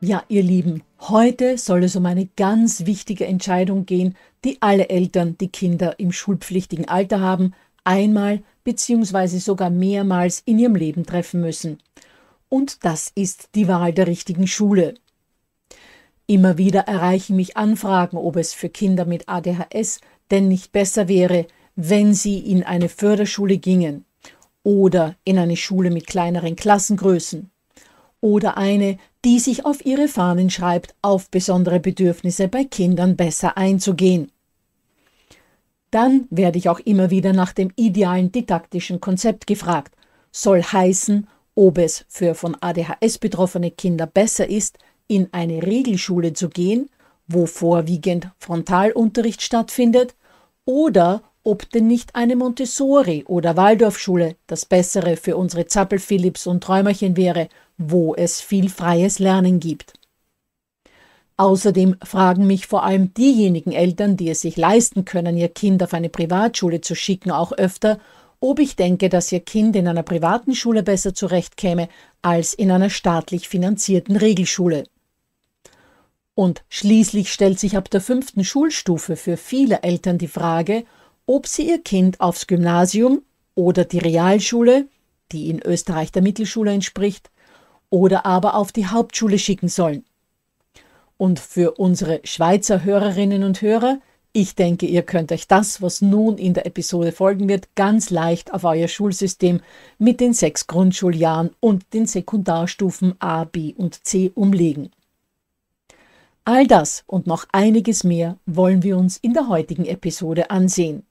Ja, ihr Lieben, heute soll es um eine ganz wichtige Entscheidung gehen, die alle Eltern, die Kinder im schulpflichtigen Alter haben, einmal bzw. sogar mehrmals in ihrem Leben treffen müssen. Und das ist die Wahl der richtigen Schule. Immer wieder erreichen mich Anfragen, ob es für Kinder mit ADHS denn nicht besser wäre, wenn sie in eine Förderschule gingen oder in eine Schule mit kleineren Klassengrößen oder eine, die sich auf ihre Fahnen schreibt, auf besondere Bedürfnisse bei Kindern besser einzugehen. Dann werde ich auch immer wieder nach dem idealen didaktischen Konzept gefragt, soll heißen, ob es für von ADHS betroffene Kinder besser ist, in eine Regelschule zu gehen, wo vorwiegend Frontalunterricht stattfindet, oder ob denn nicht eine Montessori- oder Waldorfschule das Bessere für unsere Zappel-Philips und Träumerchen wäre wo es viel freies Lernen gibt. Außerdem fragen mich vor allem diejenigen Eltern, die es sich leisten können, ihr Kind auf eine Privatschule zu schicken, auch öfter, ob ich denke, dass ihr Kind in einer privaten Schule besser zurechtkäme als in einer staatlich finanzierten Regelschule. Und schließlich stellt sich ab der fünften Schulstufe für viele Eltern die Frage, ob sie ihr Kind aufs Gymnasium oder die Realschule, die in Österreich der Mittelschule entspricht, oder aber auf die Hauptschule schicken sollen. Und für unsere Schweizer Hörerinnen und Hörer, ich denke, ihr könnt euch das, was nun in der Episode folgen wird, ganz leicht auf euer Schulsystem mit den sechs Grundschuljahren und den Sekundarstufen A, B und C umlegen. All das und noch einiges mehr wollen wir uns in der heutigen Episode ansehen.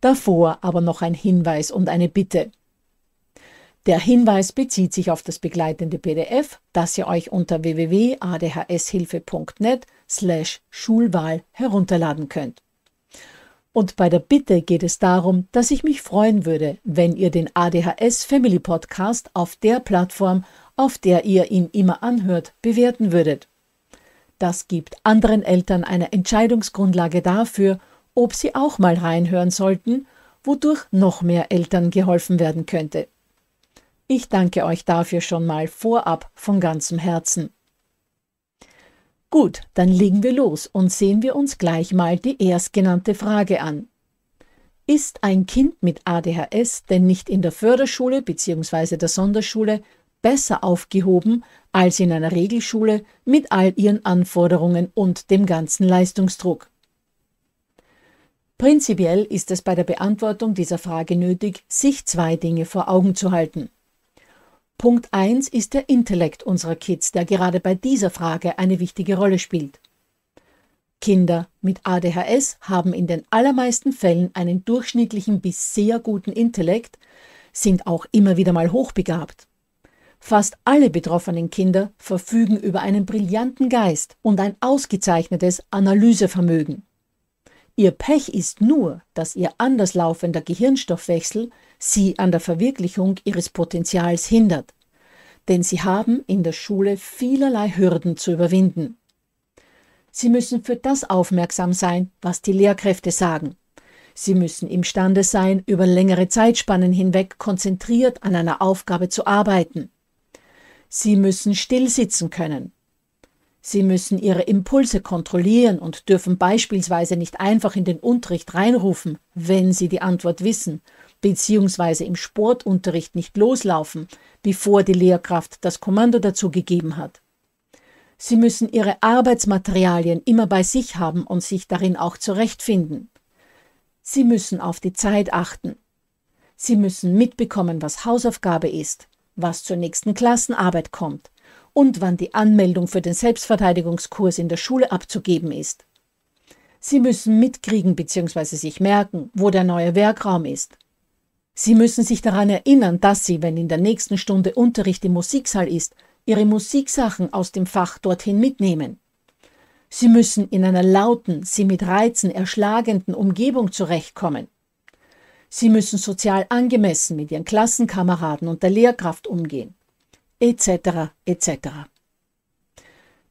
Davor aber noch ein Hinweis und eine Bitte. Der Hinweis bezieht sich auf das begleitende PDF, das ihr euch unter www.adhshilfe.net slash Schulwahl herunterladen könnt. Und bei der Bitte geht es darum, dass ich mich freuen würde, wenn ihr den ADHS Family Podcast auf der Plattform, auf der ihr ihn immer anhört, bewerten würdet. Das gibt anderen Eltern eine Entscheidungsgrundlage dafür, ob sie auch mal reinhören sollten, wodurch noch mehr Eltern geholfen werden könnte. Ich danke euch dafür schon mal vorab von ganzem Herzen. Gut, dann legen wir los und sehen wir uns gleich mal die erstgenannte Frage an. Ist ein Kind mit ADHS denn nicht in der Förderschule bzw. der Sonderschule besser aufgehoben als in einer Regelschule mit all ihren Anforderungen und dem ganzen Leistungsdruck? Prinzipiell ist es bei der Beantwortung dieser Frage nötig, sich zwei Dinge vor Augen zu halten. Punkt 1 ist der Intellekt unserer Kids, der gerade bei dieser Frage eine wichtige Rolle spielt. Kinder mit ADHS haben in den allermeisten Fällen einen durchschnittlichen bis sehr guten Intellekt, sind auch immer wieder mal hochbegabt. Fast alle betroffenen Kinder verfügen über einen brillanten Geist und ein ausgezeichnetes Analysevermögen. Ihr Pech ist nur, dass ihr anderslaufender Gehirnstoffwechsel sie an der Verwirklichung ihres Potenzials hindert, denn sie haben in der Schule vielerlei Hürden zu überwinden. Sie müssen für das aufmerksam sein, was die Lehrkräfte sagen. Sie müssen imstande sein, über längere Zeitspannen hinweg konzentriert an einer Aufgabe zu arbeiten. Sie müssen stillsitzen können. Sie müssen ihre Impulse kontrollieren und dürfen beispielsweise nicht einfach in den Unterricht reinrufen, wenn sie die Antwort wissen, beziehungsweise im Sportunterricht nicht loslaufen, bevor die Lehrkraft das Kommando dazu gegeben hat. Sie müssen ihre Arbeitsmaterialien immer bei sich haben und sich darin auch zurechtfinden. Sie müssen auf die Zeit achten. Sie müssen mitbekommen, was Hausaufgabe ist, was zur nächsten Klassenarbeit kommt und wann die Anmeldung für den Selbstverteidigungskurs in der Schule abzugeben ist. Sie müssen mitkriegen bzw. sich merken, wo der neue Werkraum ist, Sie müssen sich daran erinnern, dass Sie, wenn in der nächsten Stunde Unterricht im Musiksaal ist, Ihre Musiksachen aus dem Fach dorthin mitnehmen. Sie müssen in einer lauten, Sie mit Reizen erschlagenden Umgebung zurechtkommen. Sie müssen sozial angemessen mit Ihren Klassenkameraden und der Lehrkraft umgehen. Etc. etc.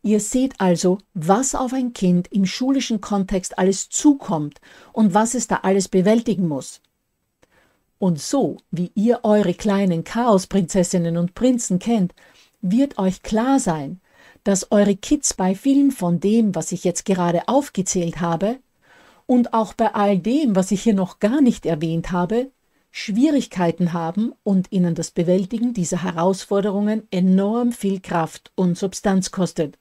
Ihr seht also, was auf ein Kind im schulischen Kontext alles zukommt und was es da alles bewältigen muss. Und so, wie ihr eure kleinen Chaosprinzessinnen und Prinzen kennt, wird euch klar sein, dass eure Kids bei vielem von dem, was ich jetzt gerade aufgezählt habe, und auch bei all dem, was ich hier noch gar nicht erwähnt habe, Schwierigkeiten haben und ihnen das Bewältigen dieser Herausforderungen enorm viel Kraft und Substanz kostet.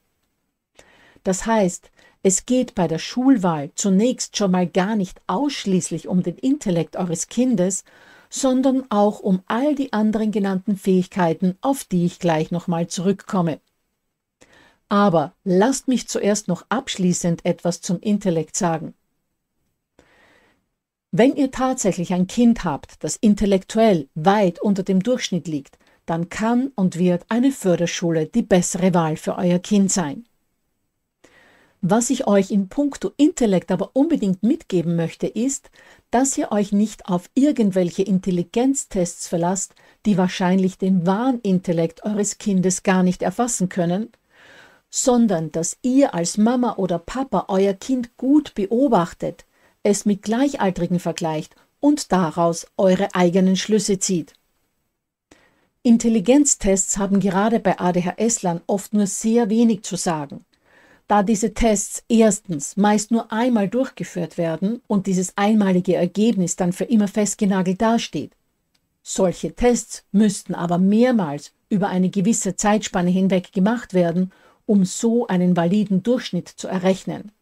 Das heißt, es geht bei der Schulwahl zunächst schon mal gar nicht ausschließlich um den Intellekt eures Kindes, sondern auch um all die anderen genannten Fähigkeiten, auf die ich gleich nochmal zurückkomme. Aber lasst mich zuerst noch abschließend etwas zum Intellekt sagen. Wenn ihr tatsächlich ein Kind habt, das intellektuell weit unter dem Durchschnitt liegt, dann kann und wird eine Förderschule die bessere Wahl für euer Kind sein. Was ich euch in puncto Intellekt aber unbedingt mitgeben möchte, ist, dass ihr euch nicht auf irgendwelche Intelligenztests verlasst, die wahrscheinlich den wahren Intellekt eures Kindes gar nicht erfassen können, sondern dass ihr als Mama oder Papa euer Kind gut beobachtet, es mit Gleichaltrigen vergleicht und daraus eure eigenen Schlüsse zieht. Intelligenztests haben gerade bei ADHS-Lern oft nur sehr wenig zu sagen da diese Tests erstens meist nur einmal durchgeführt werden und dieses einmalige Ergebnis dann für immer festgenagelt dasteht. Solche Tests müssten aber mehrmals über eine gewisse Zeitspanne hinweg gemacht werden, um so einen validen Durchschnitt zu errechnen.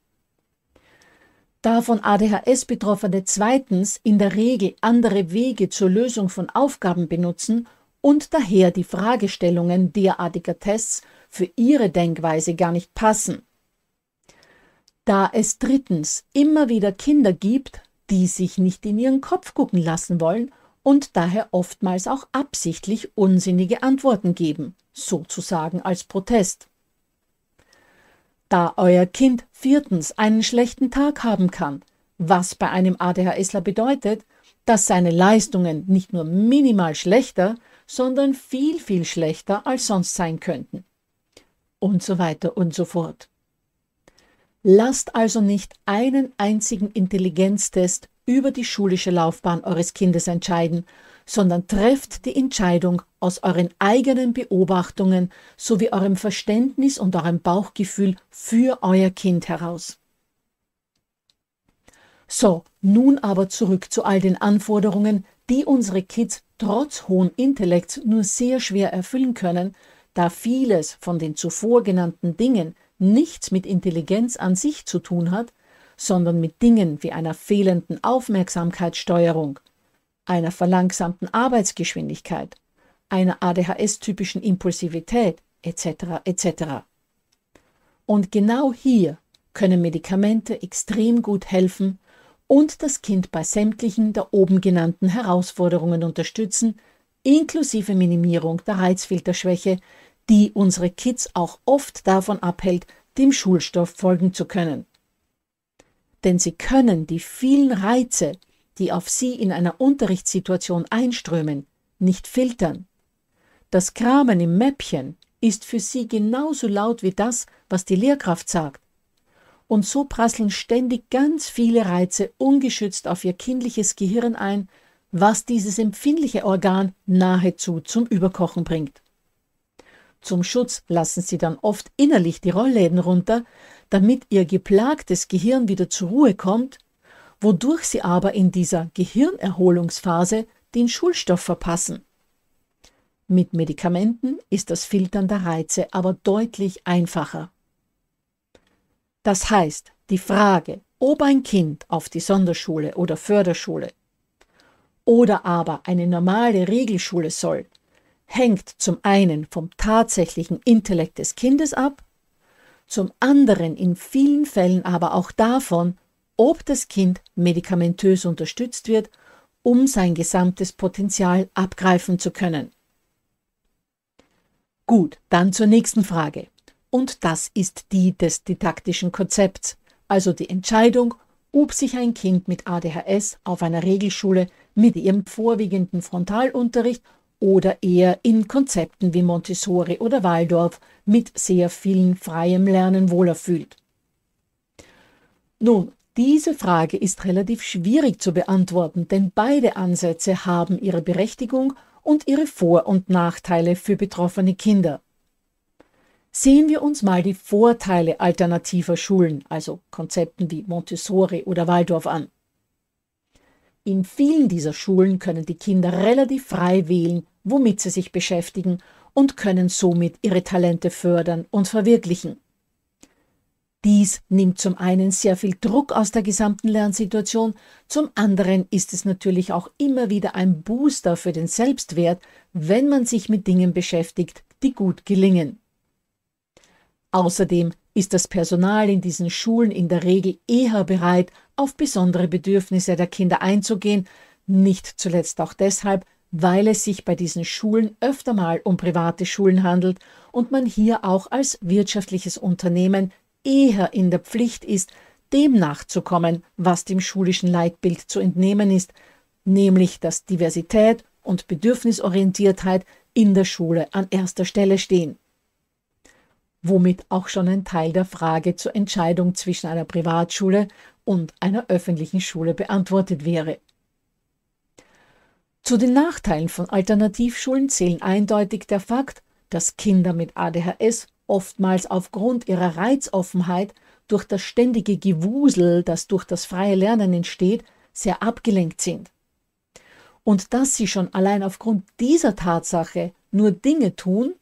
Da von ADHS Betroffene zweitens in der Regel andere Wege zur Lösung von Aufgaben benutzen und daher die Fragestellungen derartiger Tests für ihre Denkweise gar nicht passen, da es drittens immer wieder Kinder gibt, die sich nicht in ihren Kopf gucken lassen wollen und daher oftmals auch absichtlich unsinnige Antworten geben, sozusagen als Protest. Da euer Kind viertens einen schlechten Tag haben kann, was bei einem ADHSler bedeutet, dass seine Leistungen nicht nur minimal schlechter, sondern viel, viel schlechter als sonst sein könnten. Und so weiter und so fort. Lasst also nicht einen einzigen Intelligenztest über die schulische Laufbahn eures Kindes entscheiden, sondern trefft die Entscheidung aus euren eigenen Beobachtungen sowie eurem Verständnis und eurem Bauchgefühl für euer Kind heraus. So, nun aber zurück zu all den Anforderungen, die unsere Kids trotz hohen Intellekts nur sehr schwer erfüllen können, da vieles von den zuvor genannten Dingen, nichts mit Intelligenz an sich zu tun hat, sondern mit Dingen wie einer fehlenden Aufmerksamkeitssteuerung, einer verlangsamten Arbeitsgeschwindigkeit, einer ADHS-typischen Impulsivität etc. etc. Und genau hier können Medikamente extrem gut helfen und das Kind bei sämtlichen der oben genannten Herausforderungen unterstützen, inklusive Minimierung der Reizfilterschwäche, die unsere Kids auch oft davon abhält, dem Schulstoff folgen zu können. Denn sie können die vielen Reize, die auf sie in einer Unterrichtssituation einströmen, nicht filtern. Das Kramen im Mäppchen ist für sie genauso laut wie das, was die Lehrkraft sagt. Und so prasseln ständig ganz viele Reize ungeschützt auf ihr kindliches Gehirn ein, was dieses empfindliche Organ nahezu zum Überkochen bringt. Zum Schutz lassen sie dann oft innerlich die Rollläden runter, damit ihr geplagtes Gehirn wieder zur Ruhe kommt, wodurch sie aber in dieser Gehirnerholungsphase den Schulstoff verpassen. Mit Medikamenten ist das Filtern der Reize aber deutlich einfacher. Das heißt, die Frage, ob ein Kind auf die Sonderschule oder Förderschule oder aber eine normale Regelschule soll, hängt zum einen vom tatsächlichen Intellekt des Kindes ab, zum anderen in vielen Fällen aber auch davon, ob das Kind medikamentös unterstützt wird, um sein gesamtes Potenzial abgreifen zu können. Gut, dann zur nächsten Frage. Und das ist die des didaktischen Konzepts, also die Entscheidung, ob sich ein Kind mit ADHS auf einer Regelschule mit ihrem vorwiegenden Frontalunterricht oder eher in Konzepten wie Montessori oder Waldorf mit sehr vielen freiem Lernen wohlerfühlt? Nun, diese Frage ist relativ schwierig zu beantworten, denn beide Ansätze haben ihre Berechtigung und ihre Vor- und Nachteile für betroffene Kinder. Sehen wir uns mal die Vorteile alternativer Schulen, also Konzepten wie Montessori oder Waldorf an. In vielen dieser Schulen können die Kinder relativ frei wählen, womit sie sich beschäftigen und können somit ihre Talente fördern und verwirklichen. Dies nimmt zum einen sehr viel Druck aus der gesamten Lernsituation, zum anderen ist es natürlich auch immer wieder ein Booster für den Selbstwert, wenn man sich mit Dingen beschäftigt, die gut gelingen. Außerdem ist das Personal in diesen Schulen in der Regel eher bereit, auf besondere Bedürfnisse der Kinder einzugehen, nicht zuletzt auch deshalb, weil es sich bei diesen Schulen öfter mal um private Schulen handelt und man hier auch als wirtschaftliches Unternehmen eher in der Pflicht ist, dem nachzukommen, was dem schulischen Leitbild zu entnehmen ist, nämlich dass Diversität und Bedürfnisorientiertheit in der Schule an erster Stelle stehen womit auch schon ein Teil der Frage zur Entscheidung zwischen einer Privatschule und einer öffentlichen Schule beantwortet wäre. Zu den Nachteilen von Alternativschulen zählen eindeutig der Fakt, dass Kinder mit ADHS oftmals aufgrund ihrer Reizoffenheit durch das ständige Gewusel, das durch das freie Lernen entsteht, sehr abgelenkt sind. Und dass sie schon allein aufgrund dieser Tatsache nur Dinge tun,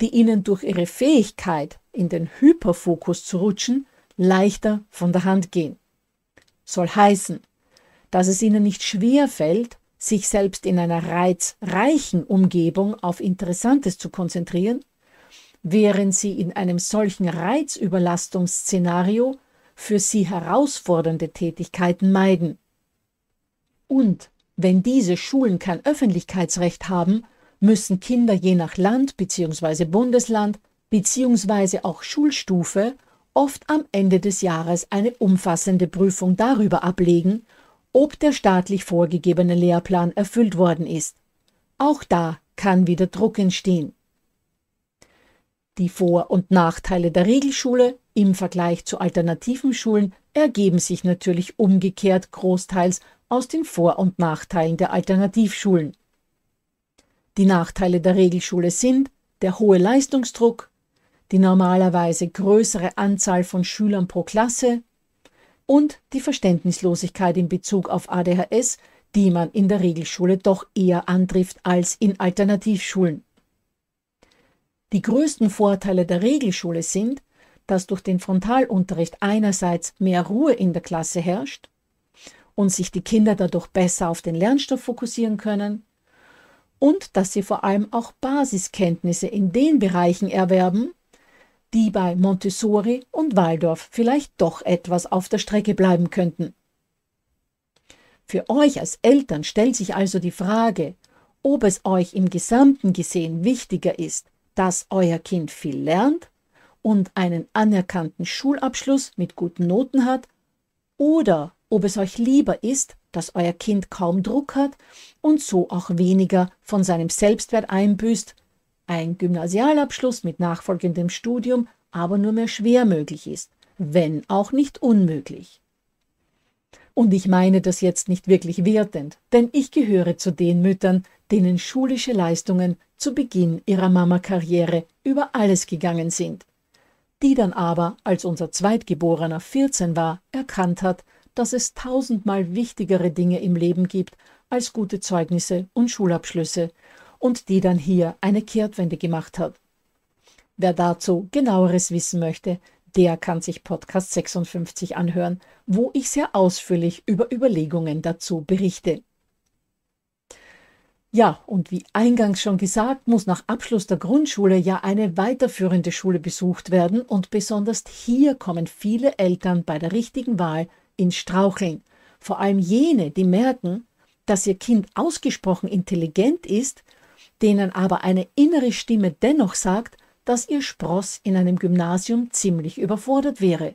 die ihnen durch ihre Fähigkeit, in den Hyperfokus zu rutschen, leichter von der Hand gehen. Soll heißen, dass es ihnen nicht schwer fällt, sich selbst in einer reizreichen Umgebung auf Interessantes zu konzentrieren, während sie in einem solchen Reizüberlastungsszenario für sie herausfordernde Tätigkeiten meiden. Und wenn diese Schulen kein Öffentlichkeitsrecht haben, müssen Kinder je nach Land bzw. Bundesland bzw. auch Schulstufe oft am Ende des Jahres eine umfassende Prüfung darüber ablegen, ob der staatlich vorgegebene Lehrplan erfüllt worden ist. Auch da kann wieder Druck entstehen. Die Vor- und Nachteile der Regelschule im Vergleich zu alternativen Schulen ergeben sich natürlich umgekehrt großteils aus den Vor- und Nachteilen der Alternativschulen. Die Nachteile der Regelschule sind der hohe Leistungsdruck, die normalerweise größere Anzahl von Schülern pro Klasse und die Verständnislosigkeit in Bezug auf ADHS, die man in der Regelschule doch eher antrifft als in Alternativschulen. Die größten Vorteile der Regelschule sind, dass durch den Frontalunterricht einerseits mehr Ruhe in der Klasse herrscht und sich die Kinder dadurch besser auf den Lernstoff fokussieren können und dass sie vor allem auch Basiskenntnisse in den Bereichen erwerben, die bei Montessori und Waldorf vielleicht doch etwas auf der Strecke bleiben könnten. Für euch als Eltern stellt sich also die Frage, ob es euch im gesamten gesehen wichtiger ist, dass euer Kind viel lernt und einen anerkannten Schulabschluss mit guten Noten hat, oder ob es euch lieber ist, dass euer Kind kaum Druck hat und so auch weniger von seinem Selbstwert einbüßt, ein Gymnasialabschluss mit nachfolgendem Studium aber nur mehr schwer möglich ist, wenn auch nicht unmöglich. Und ich meine das jetzt nicht wirklich wertend, denn ich gehöre zu den Müttern, denen schulische Leistungen zu Beginn ihrer Mama-Karriere über alles gegangen sind, die dann aber, als unser Zweitgeborener 14 war, erkannt hat, dass es tausendmal wichtigere Dinge im Leben gibt als gute Zeugnisse und Schulabschlüsse und die dann hier eine Kehrtwende gemacht hat. Wer dazu genaueres wissen möchte, der kann sich Podcast 56 anhören, wo ich sehr ausführlich über Überlegungen dazu berichte. Ja, und wie eingangs schon gesagt, muss nach Abschluss der Grundschule ja eine weiterführende Schule besucht werden und besonders hier kommen viele Eltern bei der richtigen Wahl in Straucheln. Vor allem jene, die merken, dass ihr Kind ausgesprochen intelligent ist, denen aber eine innere Stimme dennoch sagt, dass ihr Spross in einem Gymnasium ziemlich überfordert wäre.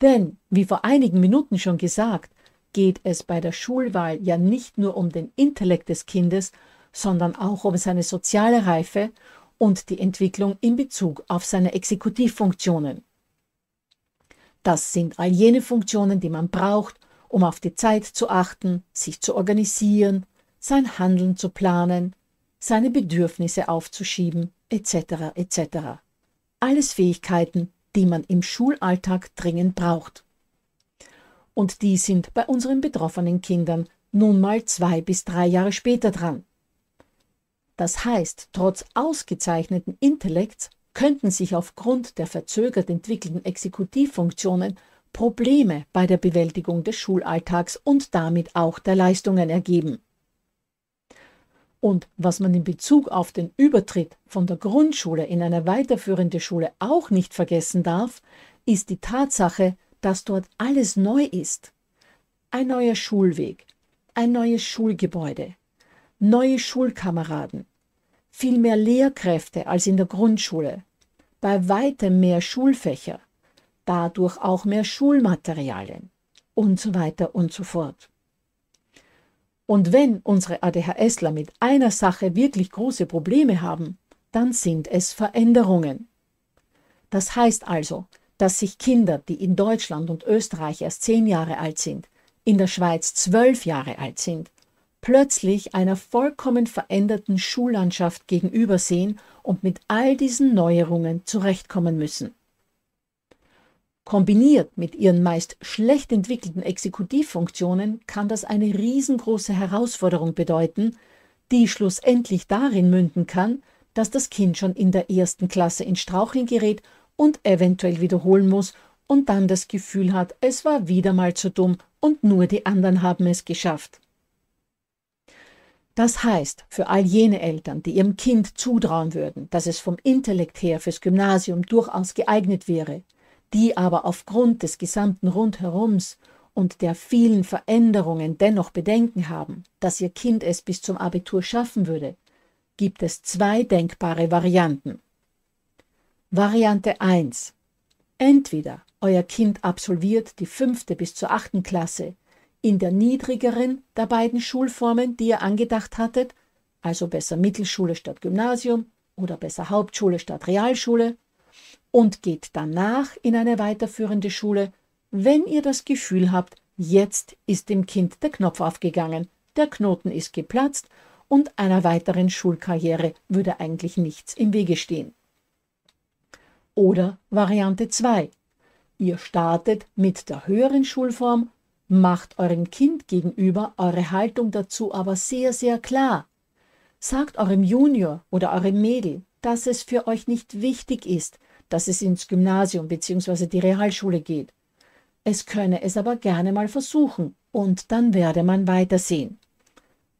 Denn, wie vor einigen Minuten schon gesagt, geht es bei der Schulwahl ja nicht nur um den Intellekt des Kindes, sondern auch um seine soziale Reife und die Entwicklung in Bezug auf seine Exekutivfunktionen. Das sind all jene Funktionen, die man braucht, um auf die Zeit zu achten, sich zu organisieren, sein Handeln zu planen, seine Bedürfnisse aufzuschieben, etc. etc. Alles Fähigkeiten, die man im Schulalltag dringend braucht. Und die sind bei unseren betroffenen Kindern nun mal zwei bis drei Jahre später dran. Das heißt, trotz ausgezeichneten Intellekts könnten sich aufgrund der verzögert entwickelten Exekutivfunktionen Probleme bei der Bewältigung des Schulalltags und damit auch der Leistungen ergeben. Und was man in Bezug auf den Übertritt von der Grundschule in eine weiterführende Schule auch nicht vergessen darf, ist die Tatsache, dass dort alles neu ist. Ein neuer Schulweg, ein neues Schulgebäude, neue Schulkameraden, viel mehr Lehrkräfte als in der Grundschule, bei weitem mehr Schulfächer, dadurch auch mehr Schulmaterialien und so weiter und so fort. Und wenn unsere ADHSler mit einer Sache wirklich große Probleme haben, dann sind es Veränderungen. Das heißt also, dass sich Kinder, die in Deutschland und Österreich erst zehn Jahre alt sind, in der Schweiz zwölf Jahre alt sind plötzlich einer vollkommen veränderten Schullandschaft gegenübersehen und mit all diesen Neuerungen zurechtkommen müssen. Kombiniert mit ihren meist schlecht entwickelten Exekutivfunktionen kann das eine riesengroße Herausforderung bedeuten, die schlussendlich darin münden kann, dass das Kind schon in der ersten Klasse in Straucheln gerät und eventuell wiederholen muss und dann das Gefühl hat, es war wieder mal zu dumm und nur die anderen haben es geschafft. Das heißt, für all jene Eltern, die ihrem Kind zutrauen würden, dass es vom Intellekt her fürs Gymnasium durchaus geeignet wäre, die aber aufgrund des gesamten Rundherums und der vielen Veränderungen dennoch Bedenken haben, dass ihr Kind es bis zum Abitur schaffen würde, gibt es zwei denkbare Varianten. Variante 1. Entweder euer Kind absolviert die fünfte bis zur achten Klasse in der niedrigeren der beiden Schulformen, die ihr angedacht hattet, also besser Mittelschule statt Gymnasium oder besser Hauptschule statt Realschule, und geht danach in eine weiterführende Schule, wenn ihr das Gefühl habt, jetzt ist dem Kind der Knopf aufgegangen, der Knoten ist geplatzt und einer weiteren Schulkarriere würde eigentlich nichts im Wege stehen. Oder Variante 2. Ihr startet mit der höheren Schulform Macht eurem Kind gegenüber eure Haltung dazu aber sehr, sehr klar. Sagt eurem Junior oder eurem Mädel, dass es für euch nicht wichtig ist, dass es ins Gymnasium bzw. die Realschule geht. Es könne es aber gerne mal versuchen und dann werde man weitersehen.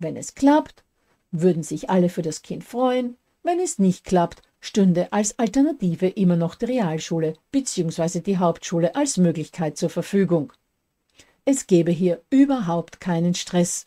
Wenn es klappt, würden sich alle für das Kind freuen. Wenn es nicht klappt, stünde als Alternative immer noch die Realschule bzw. die Hauptschule als Möglichkeit zur Verfügung es gebe hier überhaupt keinen Stress.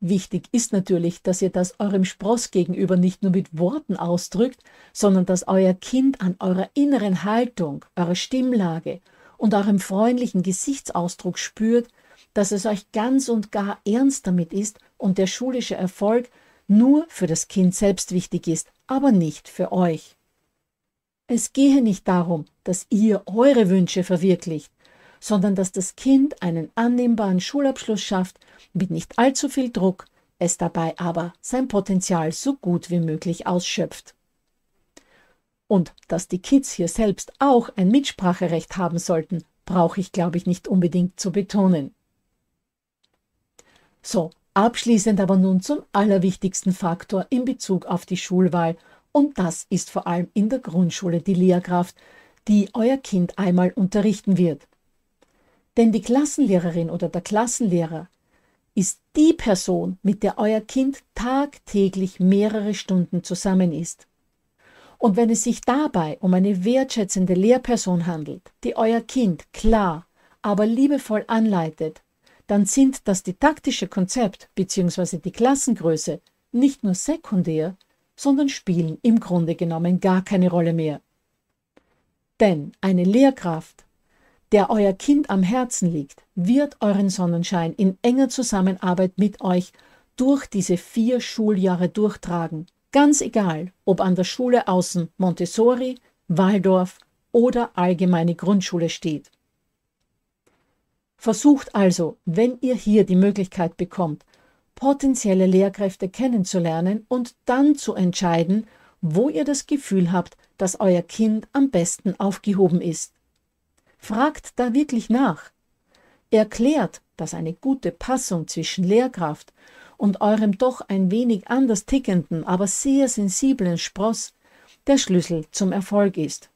Wichtig ist natürlich, dass ihr das eurem Spross gegenüber nicht nur mit Worten ausdrückt, sondern dass euer Kind an eurer inneren Haltung, eurer Stimmlage und eurem freundlichen Gesichtsausdruck spürt, dass es euch ganz und gar ernst damit ist und der schulische Erfolg nur für das Kind selbst wichtig ist, aber nicht für euch. Es gehe nicht darum, dass ihr eure Wünsche verwirklicht, sondern dass das Kind einen annehmbaren Schulabschluss schafft, mit nicht allzu viel Druck, es dabei aber sein Potenzial so gut wie möglich ausschöpft. Und dass die Kids hier selbst auch ein Mitspracherecht haben sollten, brauche ich, glaube ich, nicht unbedingt zu betonen. So, abschließend aber nun zum allerwichtigsten Faktor in Bezug auf die Schulwahl, und das ist vor allem in der Grundschule die Lehrkraft, die euer Kind einmal unterrichten wird. Denn die Klassenlehrerin oder der Klassenlehrer ist die Person, mit der euer Kind tagtäglich mehrere Stunden zusammen ist. Und wenn es sich dabei um eine wertschätzende Lehrperson handelt, die euer Kind klar, aber liebevoll anleitet, dann sind das didaktische Konzept bzw. die Klassengröße nicht nur sekundär, sondern spielen im Grunde genommen gar keine Rolle mehr. Denn eine Lehrkraft der euer Kind am Herzen liegt, wird euren Sonnenschein in enger Zusammenarbeit mit euch durch diese vier Schuljahre durchtragen. Ganz egal, ob an der Schule außen Montessori, Waldorf oder allgemeine Grundschule steht. Versucht also, wenn ihr hier die Möglichkeit bekommt, potenzielle Lehrkräfte kennenzulernen und dann zu entscheiden, wo ihr das Gefühl habt, dass euer Kind am besten aufgehoben ist. Fragt da wirklich nach. Erklärt, dass eine gute Passung zwischen Lehrkraft und eurem doch ein wenig anders tickenden, aber sehr sensiblen Spross der Schlüssel zum Erfolg ist.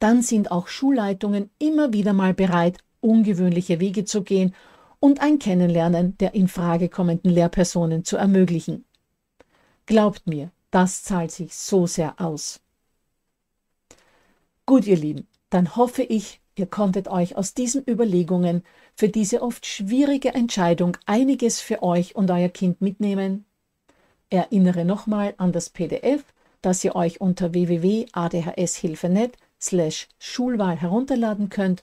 Dann sind auch Schulleitungen immer wieder mal bereit, ungewöhnliche Wege zu gehen und ein Kennenlernen der in Frage kommenden Lehrpersonen zu ermöglichen. Glaubt mir, das zahlt sich so sehr aus. Gut, ihr Lieben, dann hoffe ich, ihr konntet euch aus diesen Überlegungen für diese oft schwierige Entscheidung einiges für euch und euer Kind mitnehmen. Erinnere nochmal an das PDF, das ihr euch unter www.adhshilfe.net slash Schulwahl herunterladen könnt.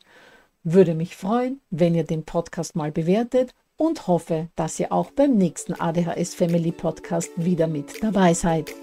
Würde mich freuen, wenn ihr den Podcast mal bewertet und hoffe, dass ihr auch beim nächsten ADHS Family Podcast wieder mit dabei seid.